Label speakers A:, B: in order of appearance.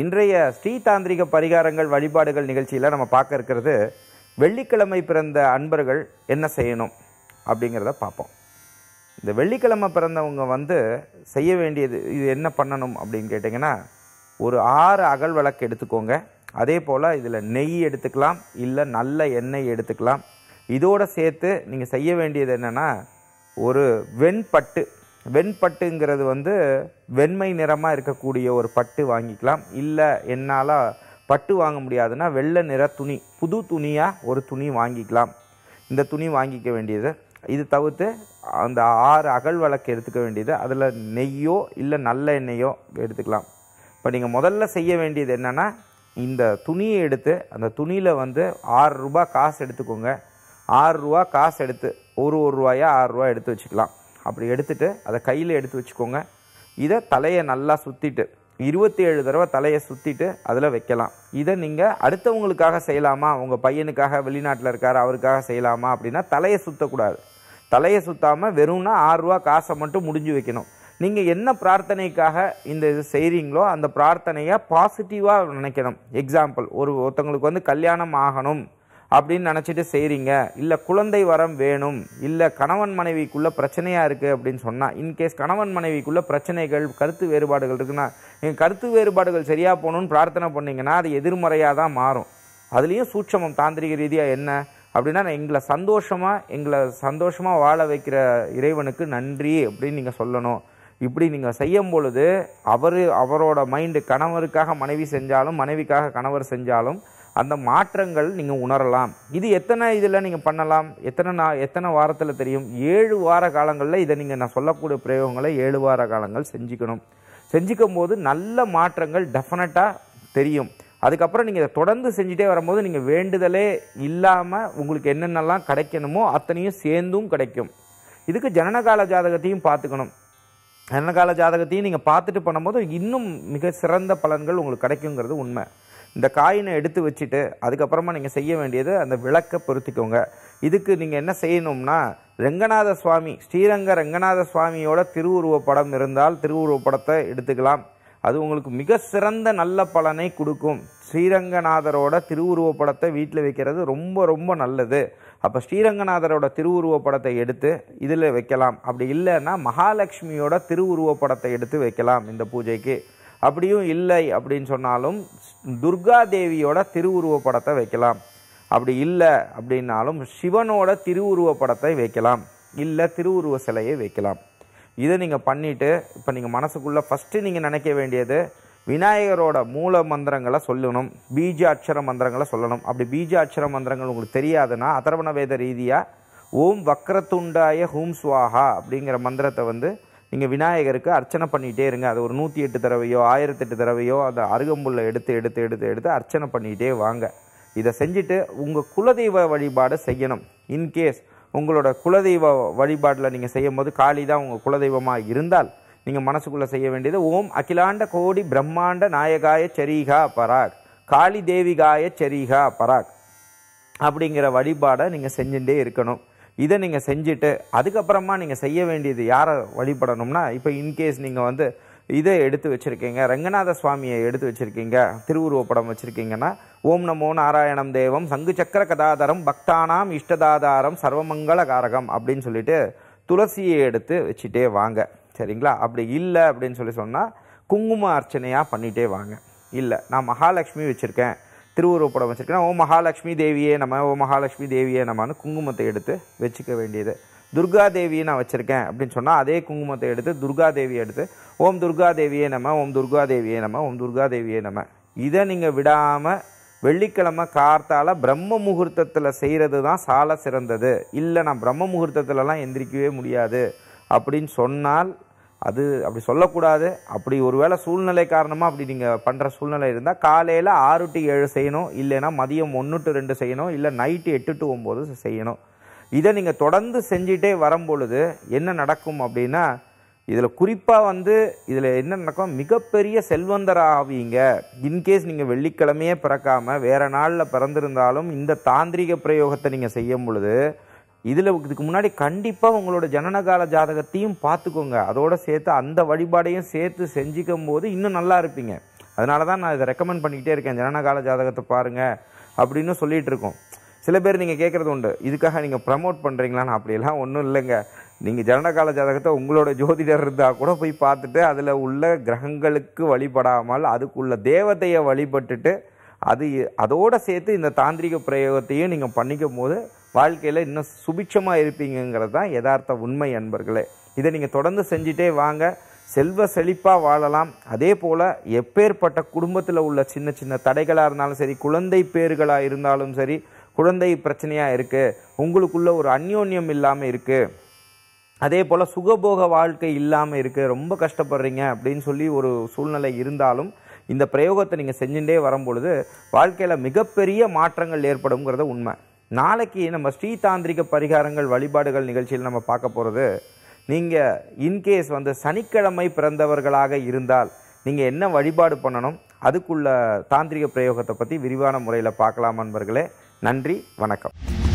A: இன்றைய ஸ்ரீதாந்திரிக பரிகாரங்கள் வழிபாடுகள் நிகழ்ச்சியில் நம்ம பார்க்க இருக்கிறது வெள்ளிக்கிழமை பிறந்த அன்பர்கள் என்ன செய்யணும் அப்படிங்கிறத பார்ப்போம் இந்த வெள்ளிக்கிழமை பிறந்தவங்க வந்து செய்ய வேண்டியது இது என்ன பண்ணணும் அப்படின்னு கேட்டிங்கன்னா ஒரு ஆறு அகல் விளக்கு எடுத்துக்கோங்க அதே போல் இதில் நெய் எடுத்துக்கலாம் இல்லை நல்ல எண்ணெய் எடுத்துக்கலாம் இதோடு சேர்த்து நீங்கள் செய்ய வேண்டியது என்னென்னா ஒரு வெண்பட்டு வெண்பட்டுங்கிறது வந்து வெண்மை நிறமாக இருக்கக்கூடிய ஒரு பட்டு வாங்கிக்கலாம் இல்லை என்னால் பட்டு வாங்க முடியாதுன்னா வெள்ளை நிற துணி புது துணியாக ஒரு துணி வாங்கிக்கலாம் இந்த துணி வாங்கிக்க வேண்டியது இது தவிர்த்து அந்த ஆறு அகல் வழக்கு எடுத்துக்க வேண்டியது அதில் நெய்யோ இல்லை நல்ல எண்ணெயோ எடுத்துக்கலாம் இப்போ நீங்கள் முதல்ல செய்ய வேண்டியது என்னென்னா இந்த துணியை எடுத்து அந்த துணியில் வந்து ஆறு ரூபா காசு எடுத்துக்கோங்க ஆறுரூவா காசு எடுத்து ஒரு ஒரு ரூபாயா ரூபா எடுத்து வச்சுக்கலாம் அப்படி எடுத்துட்டு அதை கையில் எடுத்து வச்சுக்கோங்க இதை தலையை நல்லா சுற்றிட்டு இருபத்தி ஏழு தடவை தலையை சுற்றிட்டு அதில் வைக்கலாம் இதை நீங்கள் அடுத்தவங்களுக்காக செய்யலாமா உங்கள் பையனுக்காக வெளிநாட்டில் இருக்கார் அவருக்காக செய்யலாமா அப்படின்னா தலையை சுற்றக்கூடாது தலையை சுற்றாமல் வெறும்னா ஆறுரூவா காசை மட்டும் முடிஞ்சு வைக்கணும் நீங்கள் என்ன பிரார்த்தனைக்காக இந்த இது செய்கிறீங்களோ அந்த பிரார்த்தனையை பாசிட்டிவாக நினைக்கணும் எக்ஸாம்பிள் ஒரு ஒருத்தவங்களுக்கு வந்து கல்யாணம் ஆகணும் அப்படின்னு நினச்சிட்டு செய்கிறீங்க இல்லை குழந்தை வரம் வேணும் இல்லை கணவன் மனைவிக்குள்ளே பிரச்சனையாக இருக்குது அப்படின்னு சொன்னால் இன்கேஸ் கணவன் மனைவிக்குள்ளே பிரச்சனைகள் கருத்து வேறுபாடுகள் இருக்குன்னா நீங்கள் கருத்து வேறுபாடுகள் சரியாக போகணுன்னு பிரார்த்தனை பண்ணிங்கன்னா அது எதிர்மறையாக தான் மாறும் அதுலேயும் சூட்சமம் தாந்திரிக ரீதியாக என்ன அப்படின்னா எங்களை சந்தோஷமாக எங்களை சந்தோஷமாக வாழ வைக்கிற இறைவனுக்கு நன்றி அப்படின்னு நீங்கள் சொல்லணும் இப்படி நீங்கள் செய்யும் பொழுது அவர் அவரோட மைண்டு கணவருக்காக மனைவி செஞ்சாலும் மனைவிக்காக கணவர் செஞ்சாலும் அந்த மாற்றங்கள் நீங்கள் உணரலாம் இது எத்தனை இதில் நீங்கள் பண்ணலாம் எத்தனை நா எத்தனை வாரத்தில் தெரியும் ஏழு வார காலங்களில் இதை நீங்கள் நான் சொல்லக்கூடிய பிரயோகங்களை ஏழு வார காலங்கள் செஞ்சுக்கணும் செஞ்சுக்கும் போது நல்ல மாற்றங்கள் டெஃபினட்டாக தெரியும் அதுக்கப்புறம் நீங்கள் இதை தொடர்ந்து செஞ்சுட்டே வரும்போது நீங்கள் வேண்டுதலே இல்லாமல் உங்களுக்கு என்னென்னலாம் கிடைக்கணுமோ அத்தனையும் சேர்ந்தும் கிடைக்கும் இதுக்கு ஜனனகால ஜாதகத்தையும் பார்த்துக்கணும் ஜனனகால ஜாதகத்தையும் நீங்கள் பார்த்துட்டு பண்ணும்போது இன்னும் மிக சிறந்த பலன்கள் உங்களுக்கு கிடைக்குங்கிறது உண்மை இந்த காயினை எடுத்து வச்சுட்டு அதுக்கப்புறமா நீங்கள் செய்ய வேண்டியது அந்த விளக்கை பொருத்திக்கோங்க இதுக்கு நீங்கள் என்ன செய்யணும்னா ரெங்கநாத சுவாமி ஸ்ரீரங்க ரெங்கநாத சுவாமியோட திருவுருவப்படம் இருந்தால் திருவுருவப்படத்தை எடுத்துக்கலாம் அது உங்களுக்கு மிக சிறந்த நல்ல பலனை கொடுக்கும் ஸ்ரீரங்கநாதரோட திருவுருவப்படத்தை வீட்டில் வைக்கிறது ரொம்ப ரொம்ப நல்லது அப்போ ஸ்ரீரங்கநாதரோட திருவுருவப்படத்தை எடுத்து இதில் வைக்கலாம் அப்படி இல்லைன்னா மகாலட்சுமியோட திருவுருவப்படத்தை எடுத்து வைக்கலாம் இந்த பூஜைக்கு அப்படியும் இல்லை அப்படின்னு சொன்னாலும் துர்கா தேவியோட திருவுருவ படத்தை வைக்கலாம் அப்படி இல்லை அப்படின்னாலும் சிவனோட திருவுருவ படத்தை வைக்கலாம் இல்லை திருவுருவ சிலையை வைக்கலாம் இதை நீங்கள் பண்ணிவிட்டு இப்போ நீங்கள் மனசுக்குள்ளே ஃபஸ்ட்டு நீங்கள் நினைக்க வேண்டியது விநாயகரோட மூல மந்திரங்களை சொல்லணும் பீஜ அட்சர மந்திரங்களை சொல்லணும் அப்படி பீஜ அட்சர மந்திரங்கள் உங்களுக்கு தெரியாதுன்னா அதர்வண வேத ரீதியாக ஓம் வக்ரத்துண்டாய ஹூம் சுவாஹா அப்படிங்கிற மந்திரத்தை வந்து நீங்கள் விநாயகருக்கு அர்ச்சனை பண்ணிகிட்டே இருங்க அது ஒரு நூற்றி எட்டு தடவையோ ஆயிரத்தெட்டு தடவையோ அந்த அருகம்புல்லை எடுத்து எடுத்து எடுத்து எடுத்து அர்ச்சனை பண்ணிகிட்டே வாங்க இதை செஞ்சுட்டு உங்கள் குலதெய்வ வழிபாடு செய்யணும் இன்கேஸ் உங்களோட குலதெய்வ வழிபாட்டில் நீங்கள் செய்யும் போது காளி தான் உங்கள் குலதெய்வமாக இருந்தால் நீங்கள் மனசுக்குள்ளே செய்ய வேண்டியது ஓம் அகிலாண்ட கோடி பிரம்மாண்ட நாயகாய செரீகா பராக் காளி தேவிகாய செரீகா பராக் அப்படிங்கிற வழிபாடை நீங்கள் செஞ்சுட்டே இருக்கணும் இதை நீங்கள் செஞ்சுட்டு அதுக்கப்புறமா நீங்கள் செய்ய வேண்டியது யாரை வழிபடணும்னா இப்போ இன்கேஸ் நீங்கள் வந்து இதை எடுத்து வச்சுருக்கீங்க ரங்கநாத சுவாமியை எடுத்து வச்சுருக்கீங்க திருவுருவப்படம் வச்சுருக்கீங்கன்னா ஓம் நமோ நாராயணம் தேவம் சங்கு சக்கர கதாதாரம் பக்தானாம் இஷ்டதாதாரம் சர்வமங்கல காரகம் அப்படின்னு சொல்லிட்டு துளசியை எடுத்து வச்சுட்டே வாங்க சரிங்களா அப்படி இல்லை அப்படின்னு சொல்லி சொன்னால் குங்கும அர்ச்சனையாக பண்ணிகிட்டே வாங்க இல்லை நான் மகாலட்சுமி வச்சுருக்கேன் திருவுருவப்படம் வச்சுருக்கேன் ஓ மகாலட்சுமி தேவியே நம்ம ஓ மகாலட்சுமி தேவியே நம்மனு குங்குமத்தை எடுத்து வச்சுக்க வேண்டியது துர்கா தேவியை நான் வச்சுருக்கேன் அப்படின்னு சொன்னால் அதே குங்குமத்தை எடுத்து துர்கா தேவியை எடுத்து ஓம் துர்கா தேவியே நம்ம ஓம் துர்கா தேவியே நம்ம ஓம் துர்கா தேவியே நம்ம இதை நீங்கள் விடாமல் வெள்ளிக்கிழமை கார்த்தால் பிரம்ம முகூர்த்தத்தில் செய்கிறது தான் சால சிறந்தது இல்லை நான் பிரம்ம முகூர்த்தத்திலலாம் எந்திரிக்கவே முடியாது அப்படின்னு சொன்னால் அது அப்படி சொல்லக்கூடாது அப்படி ஒரு வேளை சூழ்நிலை காரணமாக அப்படி நீங்கள் பண்ணுற சூழ்நிலை இருந்தால் காலையில் ஆறு டு ஏழு செய்யணும் இல்லைன்னா மதியம் ஒன்று டு ரெண்டு செய்யணும் இல்லை நைட்டு எட்டு டு ஒம்பது செய்யணும் இதை நீங்கள் தொடர்ந்து செஞ்சிட்டே வரும்பொழுது என்ன நடக்கும் அப்படின்னா இதில் குறிப்பாக வந்து இதில் என்ன நடக்கும் மிகப்பெரிய செல்வந்தராவீங்க இன்கேஸ் நீங்கள் வெள்ளிக்கிழமையே பிறக்காமல் வேறு நாளில் பிறந்திருந்தாலும் இந்த தாந்திரிக பிரயோகத்தை நீங்கள் செய்யும் பொழுது இதில் இதுக்கு முன்னாடி கண்டிப்பாக உங்களோட ஜனனகால ஜாதகத்தையும் பார்த்துக்கோங்க அதோடு சேர்த்து அந்த வழிபாடையும் சேர்த்து செஞ்சுக்கும் போது இன்னும் நல்லா இருப்பீங்க அதனால தான் நான் இதை ரெக்கமெண்ட் பண்ணிக்கிட்டே இருக்கேன் ஜனனகால ஜாதகத்தை பாருங்கள் அப்படின்னு சொல்லிகிட்டு இருக்கோம் சில பேர் நீங்கள் கேட்குறது உண்டு இதுக்காக நீங்கள் ப்ரமோட் பண்ணுறீங்களான்னு அப்படியெல்லாம் ஒன்றும் இல்லைங்க நீங்கள் ஜனனகால ஜாதகத்தை உங்களோட ஜோதிடர் இருந்தால் கூட போய் பார்த்துட்டு அதில் உள்ள கிரகங்களுக்கு வழிபடாமல் அதுக்குள்ள தேவதையை வழிபட்டுட்டு அது அதோடு சேர்த்து இந்த தாந்திரிக பிரயோகத்தையும் நீங்கள் பண்ணிக்கும் போது வாழ்க்கையில் இன்னும் சுபிட்சமாக இருப்பீங்கிறது தான் யதார்த்த உண்மை அன்பர்களே இதை நீங்கள் தொடர்ந்து செஞ்சிட்டே வாங்க செல்வ செழிப்பாக வாழலாம் அதே போல் எப்பேற்பட்ட குடும்பத்தில் உள்ள சின்ன சின்ன தடைகளாக இருந்தாலும் சரி குழந்தை பேர்களாக இருந்தாலும் சரி குழந்தை பிரச்சனையாக இருக்குது உங்களுக்குள்ள ஒரு அந்யோன்யம் இல்லாமல் இருக்குது அதே போல் சுகபோக வாழ்க்கை இல்லாமல் இருக்குது ரொம்ப கஷ்டப்படுறீங்க அப்படின்னு சொல்லி ஒரு சூழ்நிலை இருந்தாலும் இந்த பிரயோகத்தை நீங்கள் செஞ்சுட்டே வரும்பொழுது வாழ்க்கையில் மிகப்பெரிய மாற்றங்கள் ஏற்படுங்கிறத உண்மை நாளைக்கு நம்ம ஸ்ரீ தாந்திரிக பரிகாரங்கள் வழிபாடுகள் நிகழ்ச்சியில் நம்ம பார்க்க போகிறது நீங்கள் இன்கேஸ் வந்து சனிக்கிழமை பிறந்தவர்களாக இருந்தால் நீங்கள் என்ன வழிபாடு பண்ணணும் அதுக்குள்ள தாந்திரிக பிரயோகத்தை பற்றி விரிவான முறையில் பார்க்கலாம் அன்பர்களே நன்றி வணக்கம்